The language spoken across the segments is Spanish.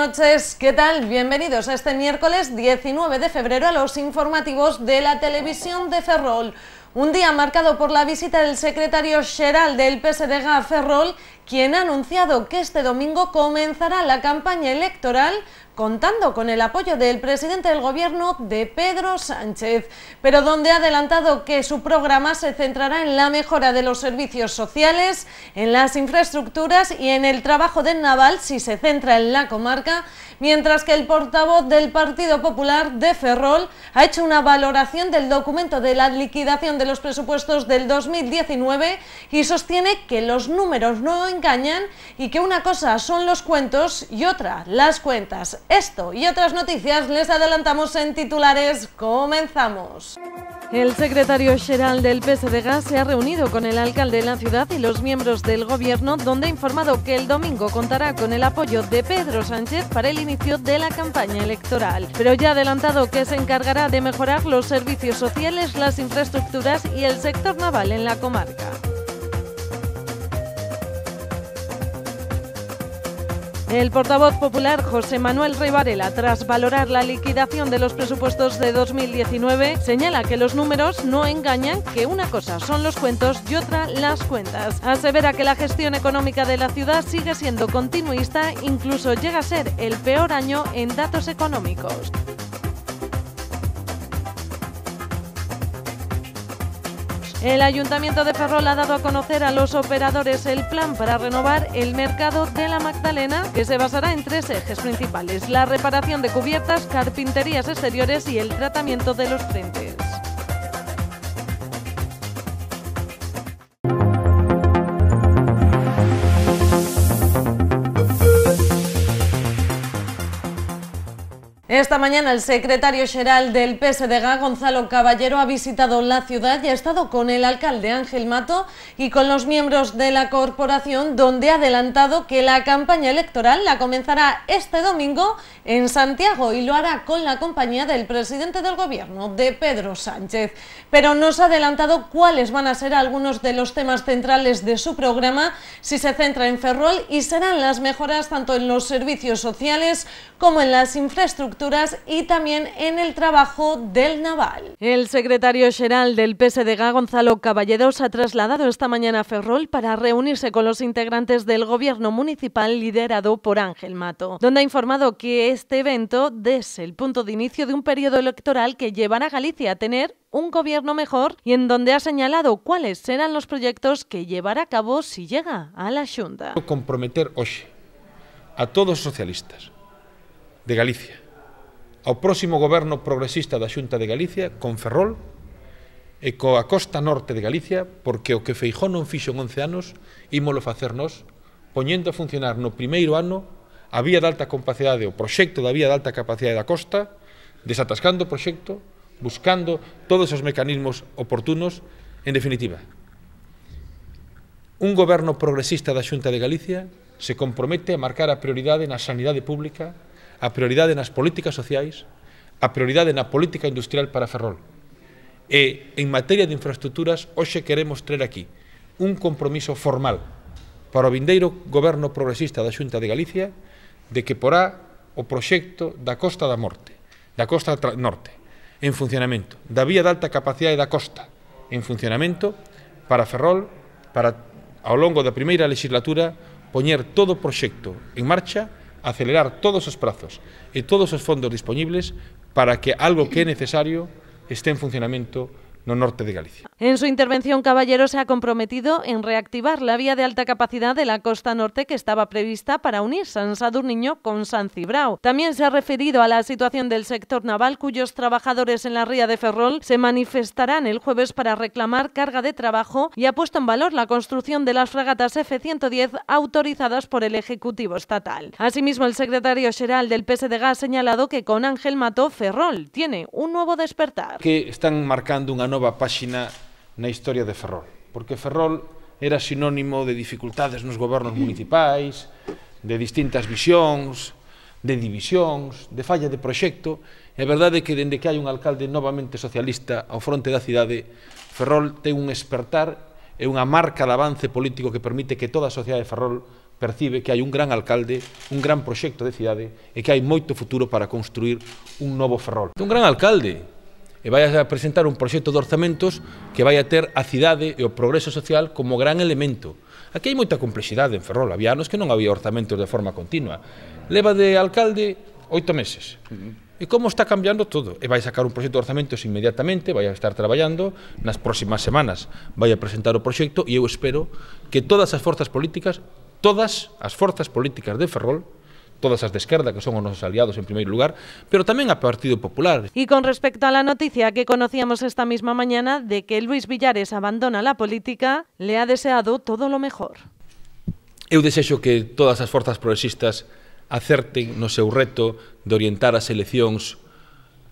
noches, ¿qué tal? Bienvenidos a este miércoles 19 de febrero a los informativos de la televisión de Ferrol. Un día marcado por la visita del secretario general del PSDG a Ferrol, quien ha anunciado que este domingo comenzará la campaña electoral contando con el apoyo del presidente del gobierno de Pedro Sánchez, pero donde ha adelantado que su programa se centrará en la mejora de los servicios sociales, en las infraestructuras y en el trabajo del naval si se centra en la comarca mientras que el portavoz del Partido Popular de Ferrol ha hecho una valoración del documento de la liquidación de los presupuestos del 2019 y sostiene que los números no engañan y que una cosa son los cuentos y otra las cuentas. Esto y otras noticias les adelantamos en titulares. Comenzamos. El secretario general del PSDG se ha reunido con el alcalde de la ciudad y los miembros del gobierno donde ha informado que el domingo contará con el apoyo de Pedro Sánchez para eliminar de la campaña electoral, pero ya ha adelantado que se encargará de mejorar los servicios sociales, las infraestructuras y el sector naval en la comarca. El portavoz popular José Manuel Rivarela, tras valorar la liquidación de los presupuestos de 2019, señala que los números no engañan, que una cosa son los cuentos y otra las cuentas. Asevera que la gestión económica de la ciudad sigue siendo continuista, incluso llega a ser el peor año en datos económicos. El Ayuntamiento de Ferrol ha dado a conocer a los operadores el plan para renovar el mercado de la Magdalena, que se basará en tres ejes principales, la reparación de cubiertas, carpinterías exteriores y el tratamiento de los frentes. Esta mañana el secretario general del PSDG, Gonzalo Caballero, ha visitado la ciudad y ha estado con el alcalde Ángel Mato y con los miembros de la corporación, donde ha adelantado que la campaña electoral la comenzará este domingo en Santiago y lo hará con la compañía del presidente del gobierno, de Pedro Sánchez. Pero no nos ha adelantado cuáles van a ser algunos de los temas centrales de su programa, si se centra en Ferrol y serán las mejoras tanto en los servicios sociales como en las infraestructuras y también en el trabajo del naval. El secretario general del PSDG, Gonzalo caballeros ha trasladado esta mañana a Ferrol para reunirse con los integrantes del gobierno municipal liderado por Ángel Mato, donde ha informado que este evento es el punto de inicio de un periodo electoral que llevará a Galicia a tener un gobierno mejor y en donde ha señalado cuáles serán los proyectos que llevará a cabo si llega a la Xunta. Comprometer hoy a todos los socialistas de Galicia ao próximo goberno progresista da Xunta de Galicia con Ferrol e coa costa norte de Galicia porque o que Feijó non fixo en 11 anos ímolo facernos poñendo a funcionar no primeiro ano a vía de alta capacidade, o proxecto da vía de alta capacidade da costa, desatascando o proxecto, buscando todos os mecanismos oportunos, en definitiva. Un goberno progresista da Xunta de Galicia se compromete a marcar a prioridade na sanidade pública a prioridade nas políticas sociais, a prioridade na política industrial para Ferrol. E en materia de infraestructuras, hoxe queremos traer aquí un compromiso formal para o vindeiro goberno progresista da Xunta de Galicia de que porá o proxecto da Costa da Morte, da Costa Norte, en funcionamento, da vía de alta capacidade da costa, en funcionamento, para Ferrol, para ao longo da primeira legislatura, poñer todo o proxecto en marcha acelerar todos os prazos e todos os fondos disponibles para que algo que é necesario este en funcionamento no norte de Galicia. En su intervención, Caballero se ha comprometido en reactivar la vía de alta capacidad de la costa norte que estaba prevista para unir San Sadurniño con San Cibrao. También se ha referido a la situación del sector naval, cuyos trabajadores en la ría de Ferrol se manifestarán el jueves para reclamar carga de trabajo y ha puesto en valor la construcción de las fragatas F-110 autorizadas por el Ejecutivo Estatal. Asimismo, el secretario general del PSDG ha señalado que con Ángel Mató, Ferrol tiene un nuevo despertar. Que están marcando un. nova páxina na historia de Ferrol. Porque Ferrol era sinónimo de dificultades nos gobernos municipais, de distintas visións, de divisións, de falla de proxecto. É verdade que dende que hai un alcalde novamente socialista ao fronte da cidade, Ferrol ten un espertar e unha marca de avance político que permite que toda a sociedade de Ferrol percibe que hai un gran alcalde, un gran proxecto de cidade e que hai moito futuro para construir un novo Ferrol. Un gran alcalde, e vai a presentar un proxecto de orzamentos que vai a ter a cidade e o progreso social como gran elemento. Aquí hai moita complexidade en Ferrol, había anos que non había orzamentos de forma continua. Leva de alcalde oito meses. E como está cambiando todo? E vai sacar un proxecto de orzamentos inmediatamente, vai a estar traballando, nas próximas semanas vai a presentar o proxecto e eu espero que todas as forzas políticas, todas as forzas políticas de Ferrol, todas as de esquerda, que son os nosos aliados en primeiro lugar, pero tamén a Partido Popular. E con respecto a la noticia que conocíamos esta mesma mañana de que Luis Villares abandona la política, le ha deseado todo lo mejor. Eu desexo que todas as forzas progresistas acerten no seu reto de orientar as eleccións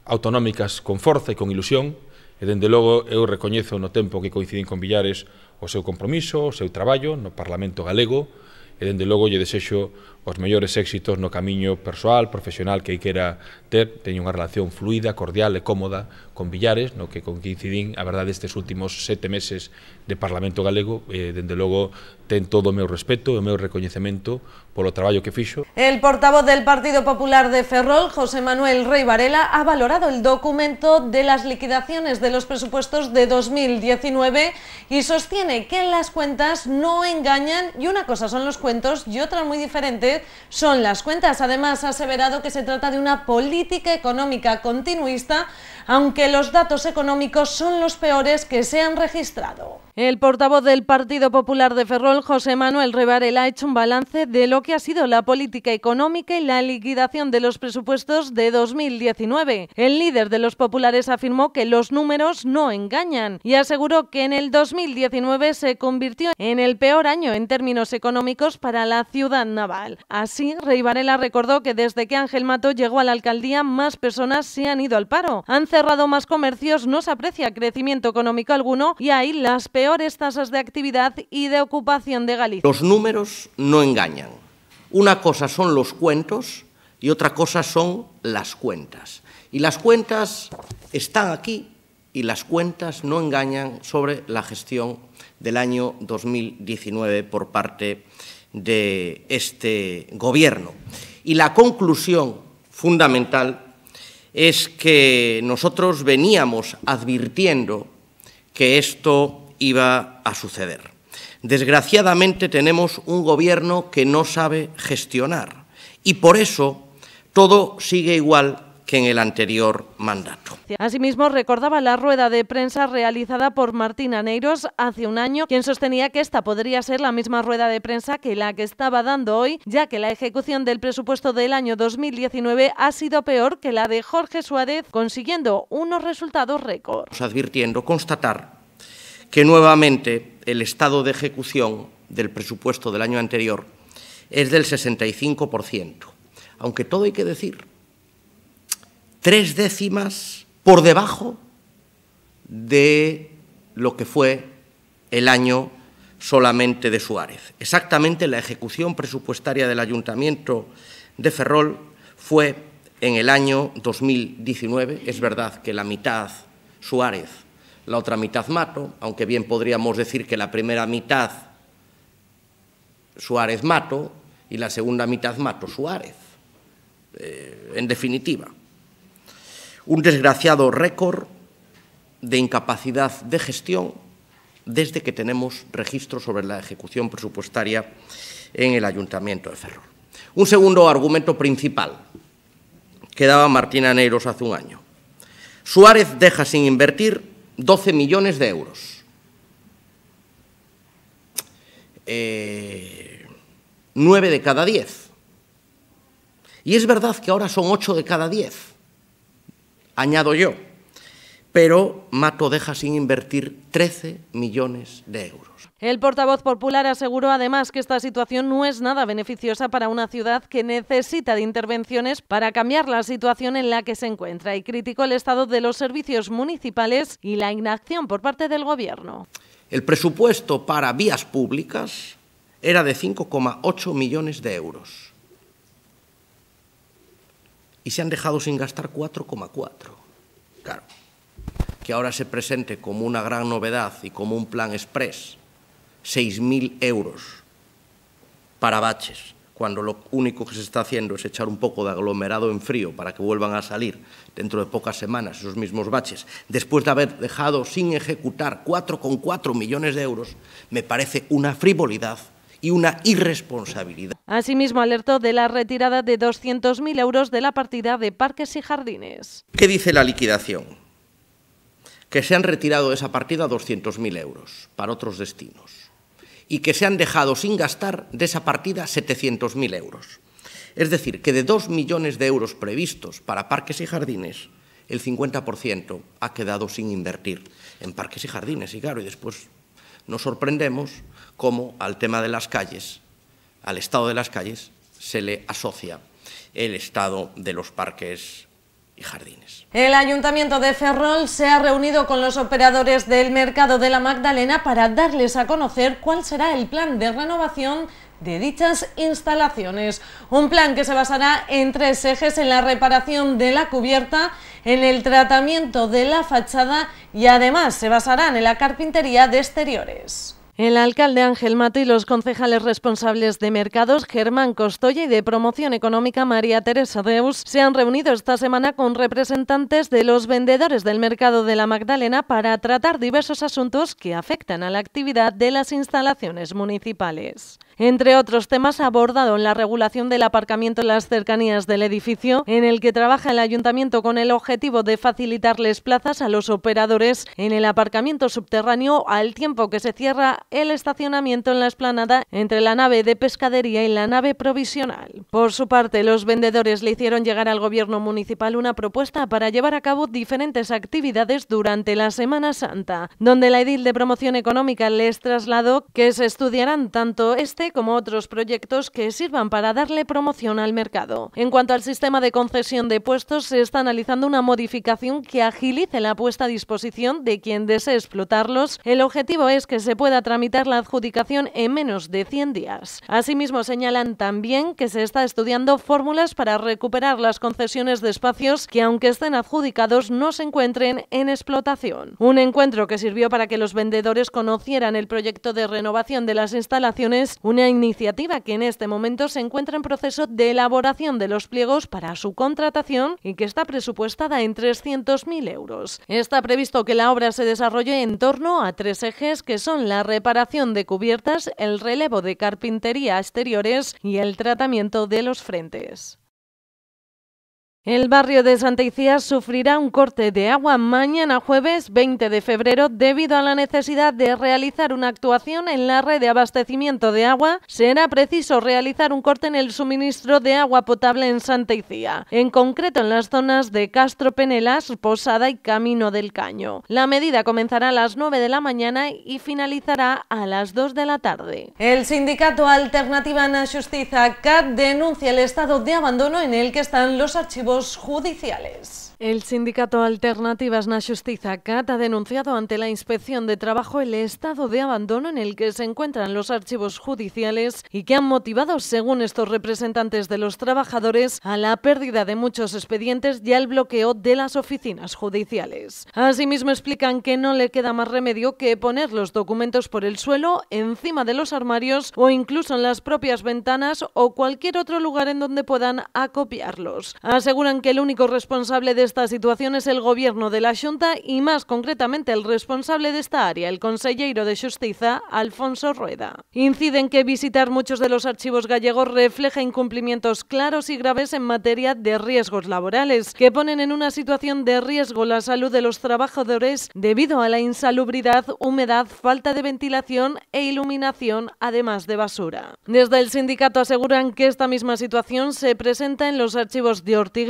autonómicas con forza e con ilusión, e dende logo eu recoñezo no tempo que coinciden con Villares o seu compromiso, o seu traballo no Parlamento galego, e dende logo lle desexo os mellores éxitos no camiño persoal, profesional que aí ter, teño unha relación fluida, cordial e cómoda con Villares, no que coincidín, a verdade, estes últimos sete meses de Parlamento Galego, e, eh, dende logo, ten todo o meu respeto e o meu recoñecemento polo traballo que fixo. El portavoz del Partido Popular de Ferrol, José Manuel Rey Varela, ha valorado el documento de las liquidaciones de los presupuestos de 2019 y sostiene que las cuentas no engañan y una cosa son los cuentos y otra muy diferente son las cuentas. Además, ha aseverado que se trata de una política económica continuista, aunque los datos económicos son los peores que se han registrado. El portavoz del Partido Popular de Ferrol, José Manuel Rebarel, ha hecho un balance de lo que ha sido la política económica y la liquidación de los presupuestos de 2019. El líder de los populares afirmó que los números no engañan y aseguró que en el 2019 se convirtió en el peor año en términos económicos para la ciudad naval. Así, Rey Varela recordó que desde que Ángel Mato llegó a la alcaldía, más personas se han ido al paro. Han cerrado más comercios, no se aprecia crecimiento económico alguno y hay las peores tasas de actividad y de ocupación de Galicia. Los números no engañan. Una cosa son los cuentos y otra cosa son las cuentas. Y las cuentas están aquí y las cuentas no engañan sobre la gestión del año 2019 por parte de este Gobierno. Y la conclusión fundamental es que nosotros veníamos advirtiendo que esto iba a suceder. Desgraciadamente tenemos un Gobierno que no sabe gestionar y por eso todo sigue igual que en el anterior mandato. Asimismo, recordaba la rueda de prensa realizada por Martín Aneiros hace un año, quien sostenía que esta podría ser la misma rueda de prensa que la que estaba dando hoy, ya que la ejecución del presupuesto del año 2019 ha sido peor que la de Jorge Suárez, consiguiendo unos resultados récord. Advirtiendo constatar que nuevamente el estado de ejecución del presupuesto del año anterior es del 65%, aunque todo hay que decir tres décimas por debajo de lo que fue el año solamente de Suárez. Exactamente la ejecución presupuestaria del Ayuntamiento de Ferrol fue en el año 2019. Es verdad que la mitad Suárez, la otra mitad Mato, aunque bien podríamos decir que la primera mitad Suárez Mato y la segunda mitad Mato Suárez, eh, en definitiva un desgraciado récord de incapacidad de gestión desde que tenemos registro sobre la ejecución presupuestaria en el Ayuntamiento de Ferrol. Un segundo argumento principal que daba Martina Neiros hace un año. Suárez deja sin invertir 12 millones de euros. Eh, nueve 9 de cada 10. Y es verdad que ahora son 8 de cada 10 añado yo. Pero Mato deja sin invertir 13 millones de euros. El portavoz popular aseguró además que esta situación no es nada beneficiosa para una ciudad que necesita de intervenciones para cambiar la situación en la que se encuentra y criticó el estado de los servicios municipales y la inacción por parte del Gobierno. El presupuesto para vías públicas era de 5,8 millones de euros y se han dejado sin gastar 4,4. Claro, que ahora se presente como una gran novedad y como un plan express 6.000 euros para baches, cuando lo único que se está haciendo es echar un poco de aglomerado en frío para que vuelvan a salir dentro de pocas semanas esos mismos baches, después de haber dejado sin ejecutar 4,4 millones de euros, me parece una frivolidad y una irresponsabilidad. Asimismo, alertó de la retirada de 200.000 euros de la partida de parques y jardines. ¿Qué dice la liquidación? Que se han retirado de esa partida 200.000 euros para otros destinos y que se han dejado sin gastar de esa partida 700.000 euros. Es decir, que de 2 millones de euros previstos para parques y jardines, el 50% ha quedado sin invertir en parques y jardines. Y claro, y después nos sorprendemos cómo al tema de las calles al estado de las calles se le asocia el estado de los parques y jardines. El Ayuntamiento de Ferrol se ha reunido con los operadores del mercado de la Magdalena para darles a conocer cuál será el plan de renovación de dichas instalaciones. Un plan que se basará en tres ejes, en la reparación de la cubierta, en el tratamiento de la fachada y además se basará en la carpintería de exteriores. El alcalde Ángel Mato y los concejales responsables de mercados, Germán Costoya, y de promoción económica, María Teresa Deus, se han reunido esta semana con representantes de los vendedores del mercado de la Magdalena para tratar diversos asuntos que afectan a la actividad de las instalaciones municipales. Entre otros temas, abordado en la regulación del aparcamiento en las cercanías del edificio, en el que trabaja el ayuntamiento con el objetivo de facilitarles plazas a los operadores en el aparcamiento subterráneo al tiempo que se cierra el estacionamiento en la esplanada entre la nave de pescadería y la nave provisional. Por su parte, los vendedores le hicieron llegar al gobierno municipal una propuesta para llevar a cabo diferentes actividades durante la Semana Santa, donde la edil de promoción económica les trasladó que se estudiarán tanto este como otros proyectos que sirvan para darle promoción al mercado. En cuanto al sistema de concesión de puestos, se está analizando una modificación que agilice la puesta a disposición de quien desee explotarlos. El objetivo es que se pueda tramitar la adjudicación en menos de 100 días. Asimismo, señalan también que se está estudiando fórmulas para recuperar las concesiones de espacios que, aunque estén adjudicados, no se encuentren en explotación. Un encuentro que sirvió para que los vendedores conocieran el proyecto de renovación de las instalaciones, una iniciativa que en este momento se encuentra en proceso de elaboración de los pliegos para su contratación y que está presupuestada en 300.000 euros. Está previsto que la obra se desarrolle en torno a tres ejes que son la reparación de cubiertas, el relevo de carpintería exteriores y el tratamiento de los frentes. El barrio de Santa Icía sufrirá un corte de agua mañana jueves 20 de febrero debido a la necesidad de realizar una actuación en la red de abastecimiento de agua. Será preciso realizar un corte en el suministro de agua potable en Santa Icía, en concreto en las zonas de Castro Penelas, Posada y Camino del Caño. La medida comenzará a las 9 de la mañana y finalizará a las 2 de la tarde. El sindicato Alternativa la Justiza CAT denuncia el estado de abandono en el que están los archivos judiciales. El sindicato Alternativas na Justiza CAT ha denunciado ante la Inspección de Trabajo el estado de abandono en el que se encuentran los archivos judiciales y que han motivado, según estos representantes de los trabajadores, a la pérdida de muchos expedientes y al bloqueo de las oficinas judiciales. Asimismo, explican que no le queda más remedio que poner los documentos por el suelo, encima de los armarios o incluso en las propias ventanas o cualquier otro lugar en donde puedan acopiarlos aseguran que el único responsable de esta situación es el Gobierno de la Junta y más concretamente el responsable de esta área, el consejero de Justicia, Alfonso Rueda. Inciden que visitar muchos de los archivos gallegos refleja incumplimientos claros y graves en materia de riesgos laborales, que ponen en una situación de riesgo la salud de los trabajadores debido a la insalubridad, humedad, falta de ventilación e iluminación, además de basura. Desde el sindicato aseguran que esta misma situación se presenta en los archivos de Ortigas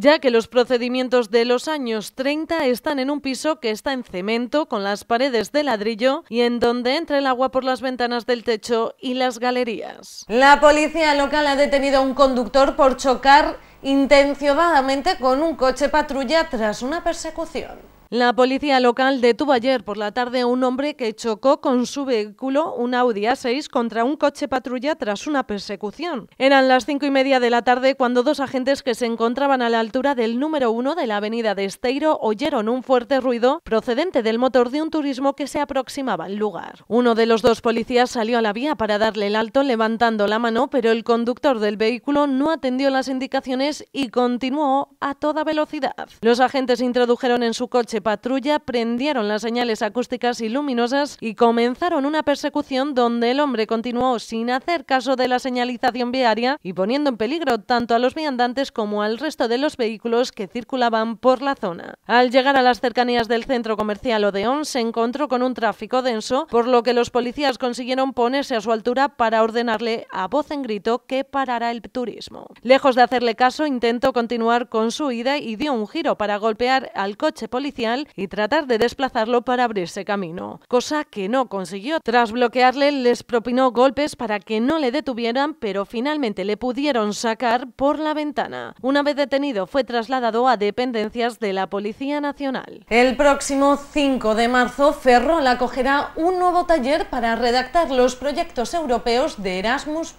ya que los procedimientos de los años 30 están en un piso que está en cemento con las paredes de ladrillo y en donde entra el agua por las ventanas del techo y las galerías. La policía local ha detenido a un conductor por chocar intencionadamente con un coche patrulla tras una persecución. La policía local detuvo ayer por la tarde a un hombre que chocó con su vehículo, un Audi A6, contra un coche patrulla tras una persecución. Eran las cinco y media de la tarde cuando dos agentes que se encontraban a la altura del número uno de la avenida de Esteiro oyeron un fuerte ruido procedente del motor de un turismo que se aproximaba al lugar. Uno de los dos policías salió a la vía para darle el alto levantando la mano, pero el conductor del vehículo no atendió las indicaciones y continuó a toda velocidad. Los agentes introdujeron en su coche patrulla prendieron las señales acústicas y luminosas y comenzaron una persecución donde el hombre continuó sin hacer caso de la señalización viaria y poniendo en peligro tanto a los viandantes como al resto de los vehículos que circulaban por la zona. Al llegar a las cercanías del centro comercial Odeón se encontró con un tráfico denso, por lo que los policías consiguieron ponerse a su altura para ordenarle a voz en grito que parara el turismo. Lejos de hacerle caso, intentó continuar con su ida y dio un giro para golpear al coche policial y tratar de desplazarlo para abrirse camino, cosa que no consiguió. Tras bloquearle les propinó golpes para que no le detuvieran, pero finalmente le pudieron sacar por la ventana. Una vez detenido fue trasladado a dependencias de la Policía Nacional. El próximo 5 de marzo Ferrol acogerá un nuevo taller para redactar los proyectos europeos de Erasmus+.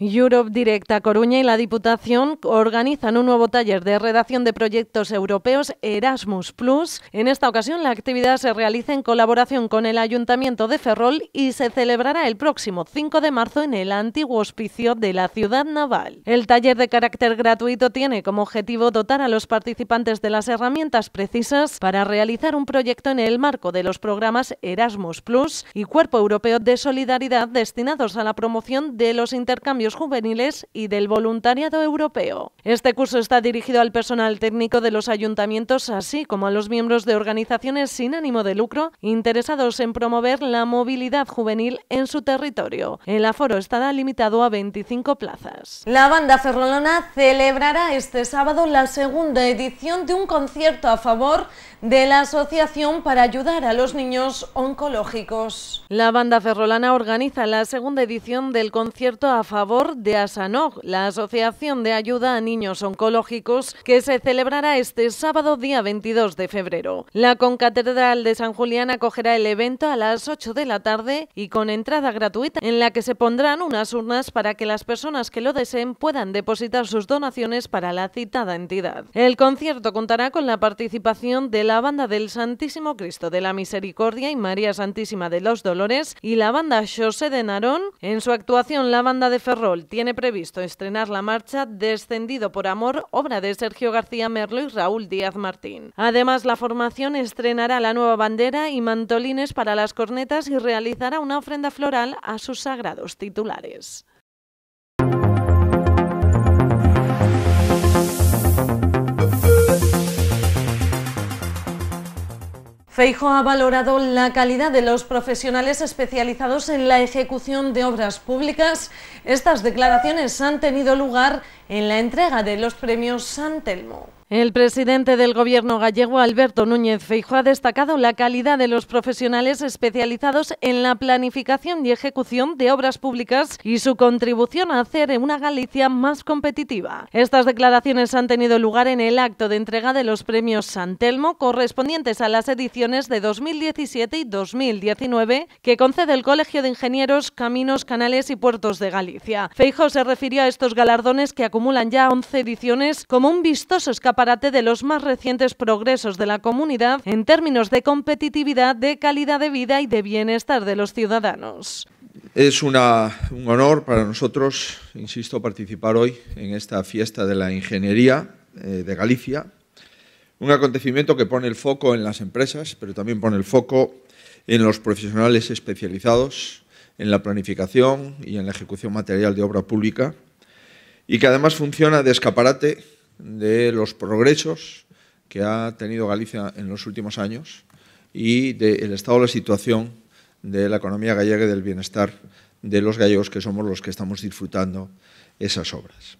Europe Directa Coruña y la Diputación organizan un nuevo taller de redacción de proyectos europeos Erasmus Plus. En esta ocasión, la actividad se realiza en colaboración con el Ayuntamiento de Ferrol y se celebrará el próximo 5 de marzo en el antiguo hospicio de la ciudad naval. El taller de carácter gratuito tiene como objetivo dotar a los participantes de las herramientas precisas para realizar un proyecto en el marco de los programas Erasmus Plus y Cuerpo Europeo de Solidaridad destinados a la promoción de los intercambios Juveniles y del Voluntariado Europeo. Este curso está dirigido al personal técnico de los ayuntamientos, así como a los miembros de organizaciones sin ánimo de lucro interesados en promover la movilidad juvenil en su territorio. El aforo estará limitado a 25 plazas. La banda ferrolana celebrará este sábado la segunda edición de un concierto a favor de la Asociación para ayudar a los niños oncológicos. La banda ferrolana organiza la segunda edición del concierto a favor de ASANOG, la Asociación de Ayuda a Niños Oncológicos, que se celebrará este sábado día 22 de febrero. La Concatedral de San Julián acogerá el evento a las 8 de la tarde y con entrada gratuita, en la que se pondrán unas urnas para que las personas que lo deseen puedan depositar sus donaciones para la citada entidad. El concierto contará con la participación de la banda del Santísimo Cristo de la Misericordia y María Santísima de los Dolores y la banda José de Narón. En su actuación, la banda de Ferro tiene previsto estrenar la marcha Descendido por Amor, obra de Sergio García Merlo y Raúl Díaz Martín. Además, la formación estrenará la nueva bandera y mantolines para las cornetas y realizará una ofrenda floral a sus sagrados titulares. Feijo ha valorado la calidad de los profesionales especializados en la ejecución de obras públicas. Estas declaraciones han tenido lugar en la entrega de los premios San el presidente del Gobierno gallego, Alberto Núñez Feijo, ha destacado la calidad de los profesionales especializados en la planificación y ejecución de obras públicas y su contribución a hacer una Galicia más competitiva. Estas declaraciones han tenido lugar en el acto de entrega de los premios San Telmo correspondientes a las ediciones de 2017 y 2019 que concede el Colegio de Ingenieros Caminos, Canales y Puertos de Galicia. Feijo se refirió a estos galardones que acumulan ya 11 ediciones como un vistoso escaparate de los más recientes progresos de la comunidad en términos de competitividad, de calidad de vida y de bienestar de los ciudadanos. Es un honor para nosotros, insisto, participar hoy en esta fiesta de la ingeniería eh, de Galicia, un acontecimiento que pone el foco en las empresas, pero también pone el foco en los profesionales especializados, en la planificación y en la ejecución material de obra pública, y que además funciona de escaparate de los progresos que ha tenido Galicia en los últimos años y del estado de la situación de la economía gallega y del bienestar de los gallegos que somos los que estamos disfrutando esas obras.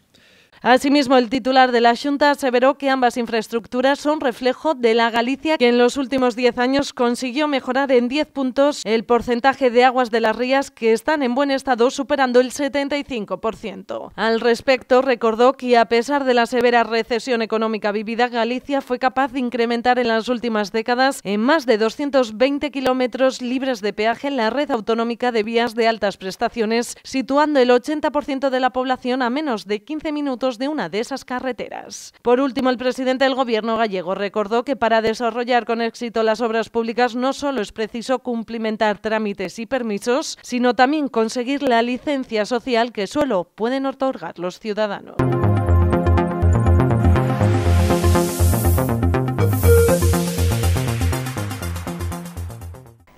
Asimismo, el titular de la Junta aseveró que ambas infraestructuras son reflejo de la Galicia que en los últimos 10 años consiguió mejorar en 10 puntos el porcentaje de aguas de las rías que están en buen estado, superando el 75%. Al respecto, recordó que a pesar de la severa recesión económica vivida, Galicia fue capaz de incrementar en las últimas décadas en más de 220 kilómetros libres de peaje en la red autonómica de vías de altas prestaciones, situando el 80% de la población a menos de 15 minutos de una de esas carreteras. Por último, el presidente del Gobierno gallego recordó que para desarrollar con éxito las obras públicas no solo es preciso cumplimentar trámites y permisos, sino también conseguir la licencia social que solo pueden otorgar los ciudadanos.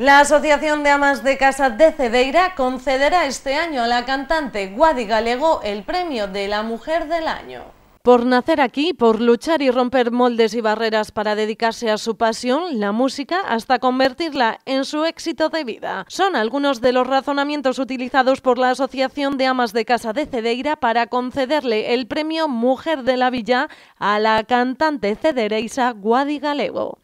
La Asociación de Amas de Casa de Cedeira concederá este año a la cantante Guadigalego Galego el premio de la Mujer del Año. Por nacer aquí, por luchar y romper moldes y barreras para dedicarse a su pasión, la música, hasta convertirla en su éxito de vida. Son algunos de los razonamientos utilizados por la Asociación de Amas de Casa de Cedeira para concederle el premio Mujer de la Villa a la cantante cedereisa Guadi Galego.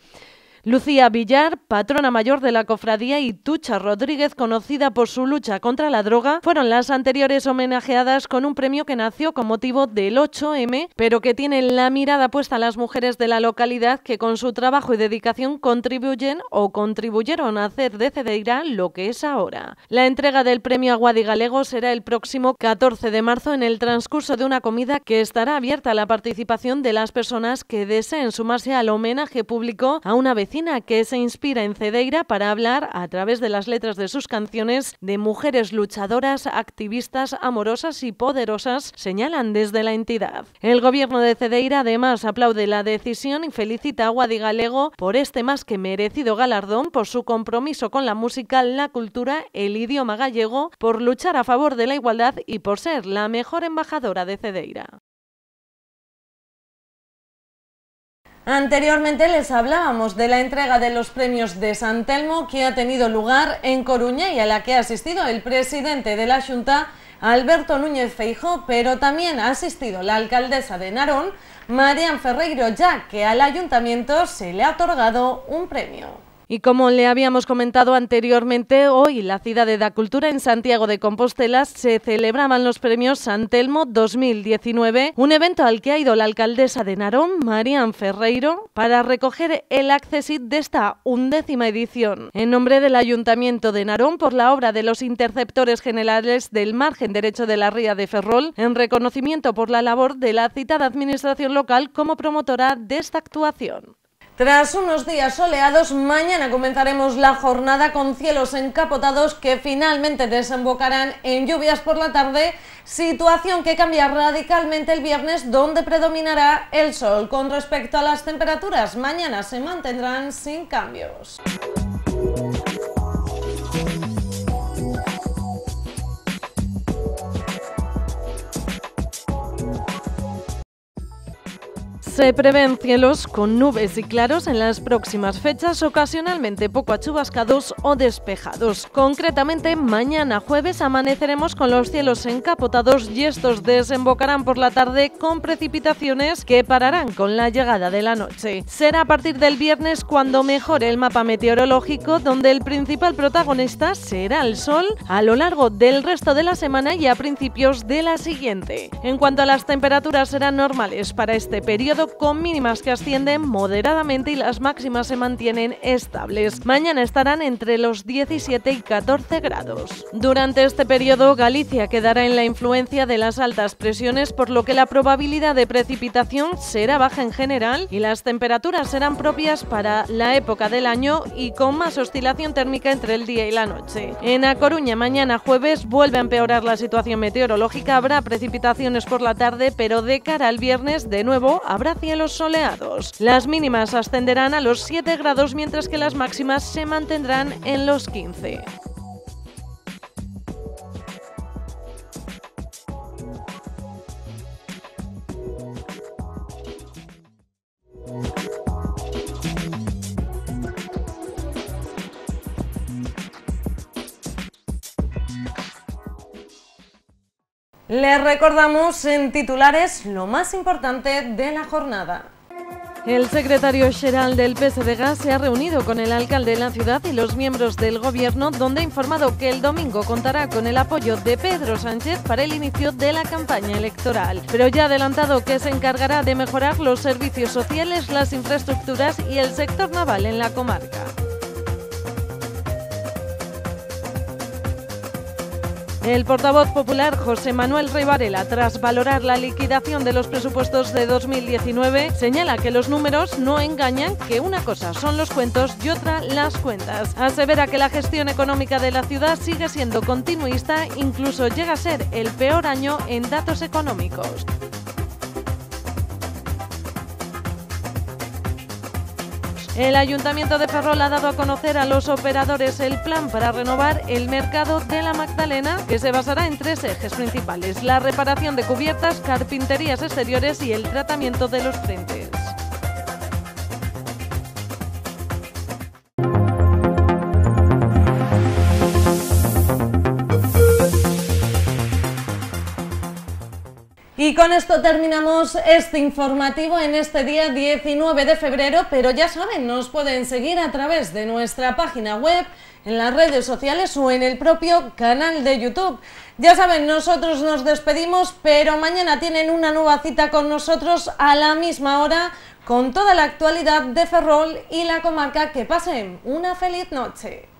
Lucía Villar, patrona mayor de la cofradía, y Tucha Rodríguez, conocida por su lucha contra la droga, fueron las anteriores homenajeadas con un premio que nació con motivo del 8M, pero que tiene la mirada puesta a las mujeres de la localidad que con su trabajo y dedicación contribuyen o contribuyeron a hacer de Cedeira lo que es ahora. La entrega del premio a Guadigalego será el próximo 14 de marzo en el transcurso de una comida que estará abierta a la participación de las personas que deseen sumarse al homenaje público a una vecina que se inspira en Cedeira para hablar, a través de las letras de sus canciones, de mujeres luchadoras, activistas, amorosas y poderosas, señalan desde la entidad. El gobierno de Cedeira además aplaude la decisión y felicita a Guadigalego por este más que merecido galardón, por su compromiso con la música, la cultura, el idioma gallego, por luchar a favor de la igualdad y por ser la mejor embajadora de Cedeira. Anteriormente les hablábamos de la entrega de los premios de San Telmo que ha tenido lugar en Coruña y a la que ha asistido el presidente de la Junta, Alberto Núñez Feijó, pero también ha asistido la alcaldesa de Narón, Marian Ferreiro, ya que al ayuntamiento se le ha otorgado un premio. Y como le habíamos comentado anteriormente, hoy la ciudad de la cultura en Santiago de Compostela se celebraban los premios San Telmo 2019, un evento al que ha ido la alcaldesa de Narón, Marian Ferreiro, para recoger el accesit de esta undécima edición. En nombre del Ayuntamiento de Narón por la obra de los interceptores generales del margen derecho de la ría de Ferrol, en reconocimiento por la labor de la citada administración local como promotora de esta actuación. Tras unos días soleados, mañana comenzaremos la jornada con cielos encapotados que finalmente desembocarán en lluvias por la tarde, situación que cambia radicalmente el viernes donde predominará el sol. Con respecto a las temperaturas, mañana se mantendrán sin cambios. Se prevén cielos con nubes y claros en las próximas fechas, ocasionalmente poco achubascados o despejados. Concretamente, mañana jueves amaneceremos con los cielos encapotados y estos desembocarán por la tarde con precipitaciones que pararán con la llegada de la noche. Será a partir del viernes cuando mejore el mapa meteorológico, donde el principal protagonista será el sol a lo largo del resto de la semana y a principios de la siguiente. En cuanto a las temperaturas, serán normales para este periodo con mínimas que ascienden moderadamente y las máximas se mantienen estables. Mañana estarán entre los 17 y 14 grados. Durante este periodo, Galicia quedará en la influencia de las altas presiones, por lo que la probabilidad de precipitación será baja en general y las temperaturas serán propias para la época del año y con más oscilación térmica entre el día y la noche. En A Coruña, mañana jueves, vuelve a empeorar la situación meteorológica, habrá precipitaciones por la tarde, pero de cara al viernes, de nuevo, habrá cielos soleados. Las mínimas ascenderán a los 7 grados mientras que las máximas se mantendrán en los 15. recordamos en titulares lo más importante de la jornada. El secretario general del PSDG se ha reunido con el alcalde de la ciudad y los miembros del gobierno, donde ha informado que el domingo contará con el apoyo de Pedro Sánchez para el inicio de la campaña electoral. Pero ya ha adelantado que se encargará de mejorar los servicios sociales, las infraestructuras y el sector naval en la comarca. El portavoz popular José Manuel Rivarela, tras valorar la liquidación de los presupuestos de 2019, señala que los números no engañan, que una cosa son los cuentos y otra las cuentas. Asevera que la gestión económica de la ciudad sigue siendo continuista, incluso llega a ser el peor año en datos económicos. El Ayuntamiento de Ferrol ha dado a conocer a los operadores el plan para renovar el mercado de la Magdalena, que se basará en tres ejes principales, la reparación de cubiertas, carpinterías exteriores y el tratamiento de los frentes. Y con esto terminamos este informativo en este día 19 de febrero, pero ya saben, nos pueden seguir a través de nuestra página web, en las redes sociales o en el propio canal de YouTube. Ya saben, nosotros nos despedimos, pero mañana tienen una nueva cita con nosotros a la misma hora con toda la actualidad de Ferrol y la comarca. Que pasen una feliz noche.